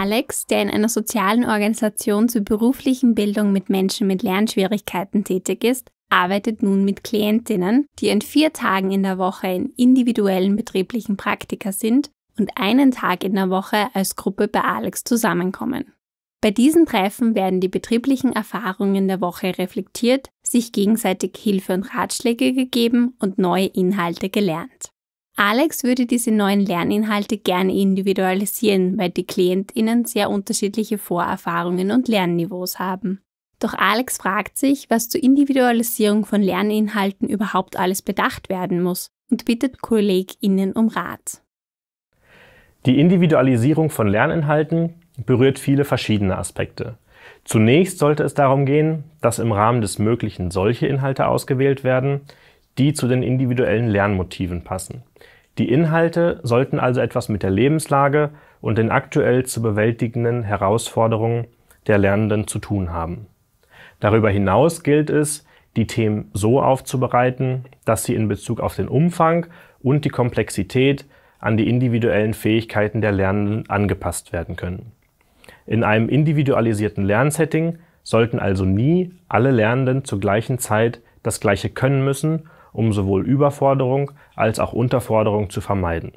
Alex, der in einer sozialen Organisation zur beruflichen Bildung mit Menschen mit Lernschwierigkeiten tätig ist, arbeitet nun mit Klientinnen, die in vier Tagen in der Woche in individuellen betrieblichen Praktika sind und einen Tag in der Woche als Gruppe bei Alex zusammenkommen. Bei diesen Treffen werden die betrieblichen Erfahrungen der Woche reflektiert, sich gegenseitig Hilfe und Ratschläge gegeben und neue Inhalte gelernt. Alex würde diese neuen Lerninhalte gerne individualisieren, weil die Klientinnen sehr unterschiedliche Vorerfahrungen und Lernniveaus haben. Doch Alex fragt sich, was zur Individualisierung von Lerninhalten überhaupt alles bedacht werden muss und bittet Kolleginnen um Rat. Die Individualisierung von Lerninhalten berührt viele verschiedene Aspekte. Zunächst sollte es darum gehen, dass im Rahmen des Möglichen solche Inhalte ausgewählt werden, die zu den individuellen Lernmotiven passen. Die Inhalte sollten also etwas mit der Lebenslage und den aktuell zu bewältigenden Herausforderungen der Lernenden zu tun haben. Darüber hinaus gilt es, die Themen so aufzubereiten, dass sie in Bezug auf den Umfang und die Komplexität an die individuellen Fähigkeiten der Lernenden angepasst werden können. In einem individualisierten Lernsetting sollten also nie alle Lernenden zur gleichen Zeit das Gleiche können müssen um sowohl Überforderung als auch Unterforderung zu vermeiden.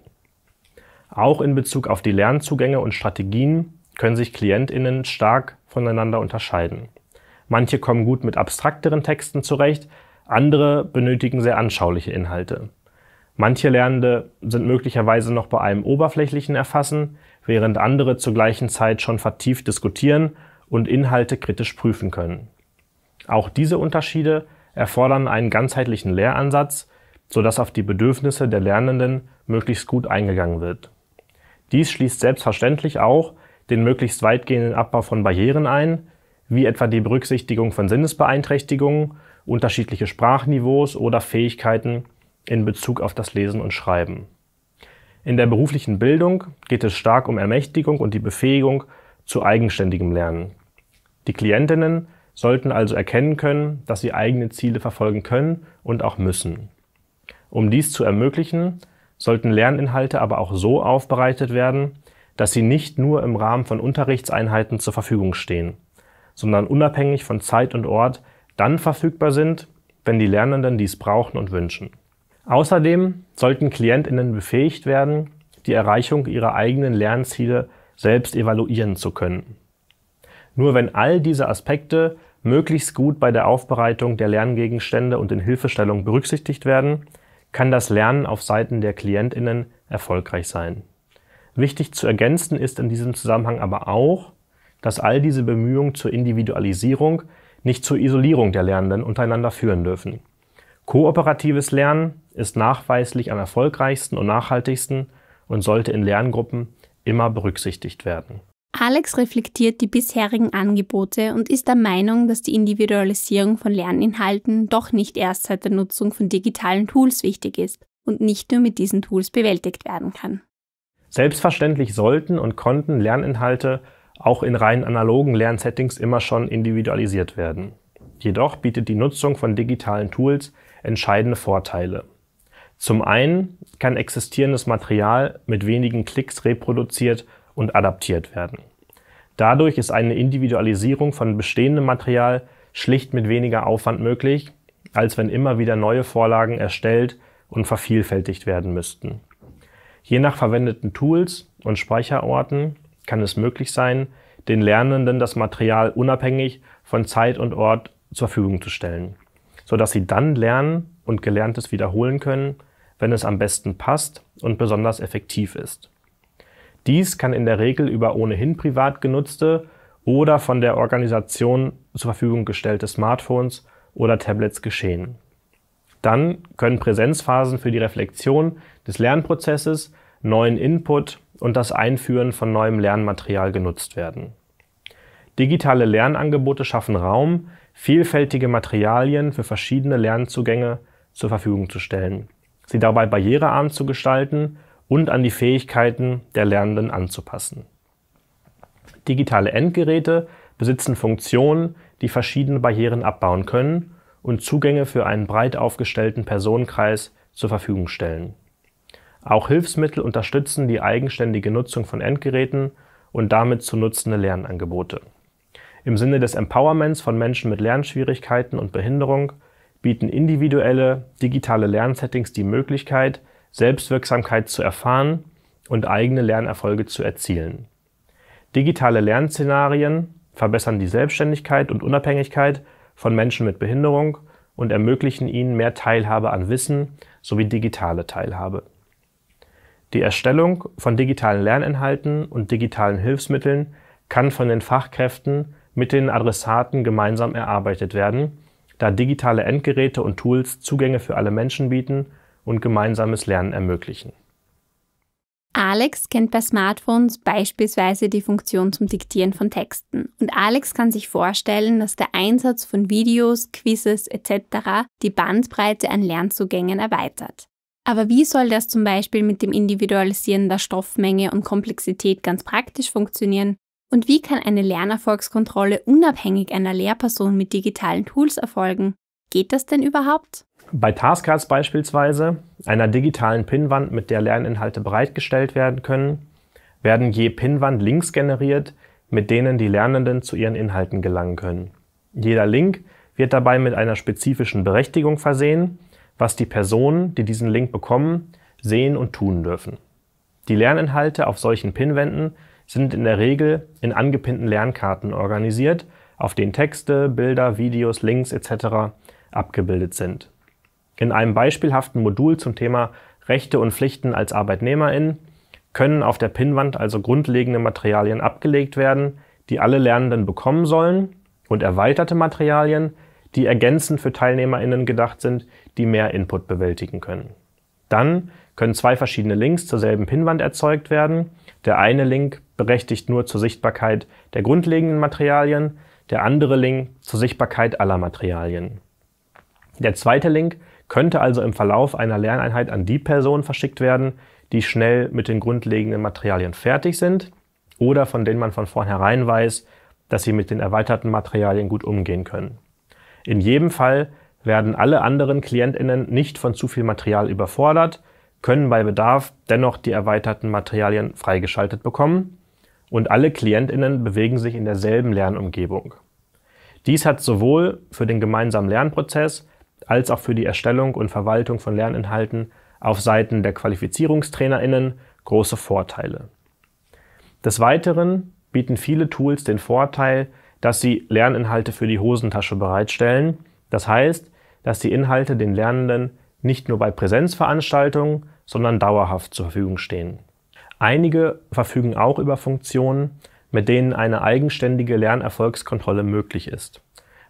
Auch in Bezug auf die Lernzugänge und Strategien können sich Klientinnen stark voneinander unterscheiden. Manche kommen gut mit abstrakteren Texten zurecht, andere benötigen sehr anschauliche Inhalte. Manche Lernende sind möglicherweise noch bei einem oberflächlichen Erfassen, während andere zur gleichen Zeit schon vertieft diskutieren und Inhalte kritisch prüfen können. Auch diese Unterschiede erfordern einen ganzheitlichen Lehransatz, sodass auf die Bedürfnisse der Lernenden möglichst gut eingegangen wird. Dies schließt selbstverständlich auch den möglichst weitgehenden Abbau von Barrieren ein, wie etwa die Berücksichtigung von Sinnesbeeinträchtigungen, unterschiedliche Sprachniveaus oder Fähigkeiten in Bezug auf das Lesen und Schreiben. In der beruflichen Bildung geht es stark um Ermächtigung und die Befähigung zu eigenständigem Lernen. Die Klientinnen sollten also erkennen können, dass sie eigene Ziele verfolgen können und auch müssen. Um dies zu ermöglichen, sollten Lerninhalte aber auch so aufbereitet werden, dass sie nicht nur im Rahmen von Unterrichtseinheiten zur Verfügung stehen, sondern unabhängig von Zeit und Ort dann verfügbar sind, wenn die Lernenden dies brauchen und wünschen. Außerdem sollten Klientinnen befähigt werden, die Erreichung ihrer eigenen Lernziele selbst evaluieren zu können. Nur wenn all diese Aspekte möglichst gut bei der Aufbereitung der Lerngegenstände und in Hilfestellung berücksichtigt werden, kann das Lernen auf Seiten der Klientinnen erfolgreich sein. Wichtig zu ergänzen ist in diesem Zusammenhang aber auch, dass all diese Bemühungen zur Individualisierung nicht zur Isolierung der Lernenden untereinander führen dürfen. Kooperatives Lernen ist nachweislich am erfolgreichsten und nachhaltigsten und sollte in Lerngruppen immer berücksichtigt werden. Alex reflektiert die bisherigen Angebote und ist der Meinung, dass die Individualisierung von Lerninhalten doch nicht erst seit der Nutzung von digitalen Tools wichtig ist und nicht nur mit diesen Tools bewältigt werden kann. Selbstverständlich sollten und konnten Lerninhalte auch in rein analogen Lernsettings immer schon individualisiert werden. Jedoch bietet die Nutzung von digitalen Tools entscheidende Vorteile. Zum einen kann existierendes Material mit wenigen Klicks reproduziert und adaptiert werden. Dadurch ist eine Individualisierung von bestehendem Material schlicht mit weniger Aufwand möglich, als wenn immer wieder neue Vorlagen erstellt und vervielfältigt werden müssten. Je nach verwendeten Tools und Speicherorten kann es möglich sein, den Lernenden das Material unabhängig von Zeit und Ort zur Verfügung zu stellen, sodass sie dann lernen und Gelerntes wiederholen können, wenn es am besten passt und besonders effektiv ist. Dies kann in der Regel über ohnehin privat genutzte oder von der Organisation zur Verfügung gestellte Smartphones oder Tablets geschehen. Dann können Präsenzphasen für die Reflexion des Lernprozesses, neuen Input und das Einführen von neuem Lernmaterial genutzt werden. Digitale Lernangebote schaffen Raum, vielfältige Materialien für verschiedene Lernzugänge zur Verfügung zu stellen, sie dabei barrierearm zu gestalten und an die Fähigkeiten der Lernenden anzupassen. Digitale Endgeräte besitzen Funktionen, die verschiedene Barrieren abbauen können und Zugänge für einen breit aufgestellten Personenkreis zur Verfügung stellen. Auch Hilfsmittel unterstützen die eigenständige Nutzung von Endgeräten und damit zu nutzende Lernangebote. Im Sinne des Empowerments von Menschen mit Lernschwierigkeiten und Behinderung bieten individuelle digitale Lernsettings die Möglichkeit, Selbstwirksamkeit zu erfahren und eigene Lernerfolge zu erzielen. Digitale Lernszenarien verbessern die Selbstständigkeit und Unabhängigkeit von Menschen mit Behinderung und ermöglichen ihnen mehr Teilhabe an Wissen sowie digitale Teilhabe. Die Erstellung von digitalen Lerninhalten und digitalen Hilfsmitteln kann von den Fachkräften mit den Adressaten gemeinsam erarbeitet werden, da digitale Endgeräte und Tools Zugänge für alle Menschen bieten und gemeinsames Lernen ermöglichen. Alex kennt bei Smartphones beispielsweise die Funktion zum Diktieren von Texten. Und Alex kann sich vorstellen, dass der Einsatz von Videos, Quizzes etc. die Bandbreite an Lernzugängen erweitert. Aber wie soll das zum Beispiel mit dem Individualisieren der Stoffmenge und Komplexität ganz praktisch funktionieren? Und wie kann eine Lernerfolgskontrolle unabhängig einer Lehrperson mit digitalen Tools erfolgen? Geht das denn überhaupt? Bei Taskcards beispielsweise, einer digitalen Pinwand, mit der Lerninhalte bereitgestellt werden können, werden je Pinwand Links generiert, mit denen die Lernenden zu ihren Inhalten gelangen können. Jeder Link wird dabei mit einer spezifischen Berechtigung versehen, was die Personen, die diesen Link bekommen, sehen und tun dürfen. Die Lerninhalte auf solchen Pinwänden sind in der Regel in angepinnten Lernkarten organisiert, auf denen Texte, Bilder, Videos, Links etc. abgebildet sind. In einem beispielhaften Modul zum Thema Rechte und Pflichten als ArbeitnehmerInnen können auf der Pinnwand also grundlegende Materialien abgelegt werden, die alle Lernenden bekommen sollen und erweiterte Materialien, die ergänzend für TeilnehmerInnen gedacht sind, die mehr Input bewältigen können. Dann können zwei verschiedene Links zur selben Pinnwand erzeugt werden. Der eine Link berechtigt nur zur Sichtbarkeit der grundlegenden Materialien, der andere Link zur Sichtbarkeit aller Materialien. Der zweite Link könnte also im Verlauf einer Lerneinheit an die Personen verschickt werden, die schnell mit den grundlegenden Materialien fertig sind oder von denen man von vornherein weiß, dass sie mit den erweiterten Materialien gut umgehen können. In jedem Fall werden alle anderen Klientinnen nicht von zu viel Material überfordert, können bei Bedarf dennoch die erweiterten Materialien freigeschaltet bekommen und alle Klientinnen bewegen sich in derselben Lernumgebung. Dies hat sowohl für den gemeinsamen Lernprozess als auch für die Erstellung und Verwaltung von Lerninhalten auf Seiten der QualifizierungstrainerInnen große Vorteile. Des Weiteren bieten viele Tools den Vorteil, dass sie Lerninhalte für die Hosentasche bereitstellen. Das heißt, dass die Inhalte den Lernenden nicht nur bei Präsenzveranstaltungen, sondern dauerhaft zur Verfügung stehen. Einige verfügen auch über Funktionen, mit denen eine eigenständige Lernerfolgskontrolle möglich ist.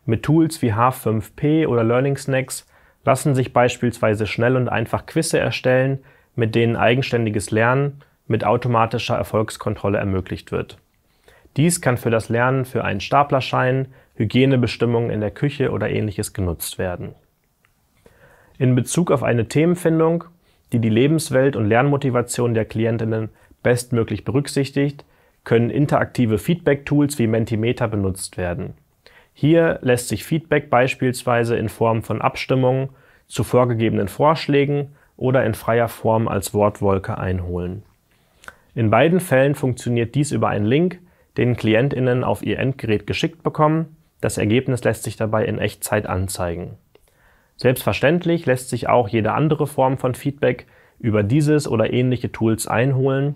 Mit Tools wie H5P oder Learning Snacks lassen sich beispielsweise schnell und einfach Quizze erstellen, mit denen eigenständiges Lernen mit automatischer Erfolgskontrolle ermöglicht wird. Dies kann für das Lernen für einen Staplerschein, Hygienebestimmungen in der Küche oder ähnliches genutzt werden. In Bezug auf eine Themenfindung, die die Lebenswelt und Lernmotivation der Klientinnen bestmöglich berücksichtigt, können interaktive Feedback-Tools wie Mentimeter benutzt werden. Hier lässt sich Feedback beispielsweise in Form von Abstimmungen zu vorgegebenen Vorschlägen oder in freier Form als Wortwolke einholen. In beiden Fällen funktioniert dies über einen Link, den KlientInnen auf ihr Endgerät geschickt bekommen. Das Ergebnis lässt sich dabei in Echtzeit anzeigen. Selbstverständlich lässt sich auch jede andere Form von Feedback über dieses oder ähnliche Tools einholen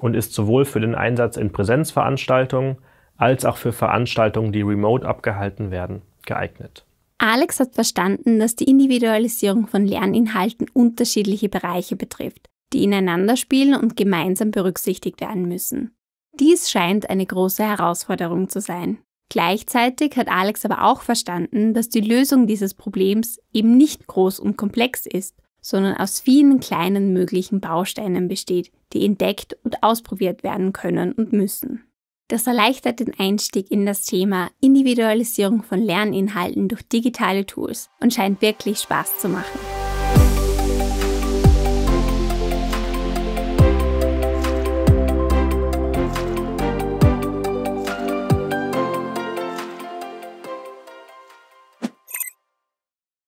und ist sowohl für den Einsatz in Präsenzveranstaltungen als auch für Veranstaltungen, die remote abgehalten werden, geeignet. Alex hat verstanden, dass die Individualisierung von Lerninhalten unterschiedliche Bereiche betrifft, die ineinander spielen und gemeinsam berücksichtigt werden müssen. Dies scheint eine große Herausforderung zu sein. Gleichzeitig hat Alex aber auch verstanden, dass die Lösung dieses Problems eben nicht groß und komplex ist, sondern aus vielen kleinen möglichen Bausteinen besteht, die entdeckt und ausprobiert werden können und müssen. Das erleichtert den Einstieg in das Thema Individualisierung von Lerninhalten durch digitale Tools und scheint wirklich Spaß zu machen.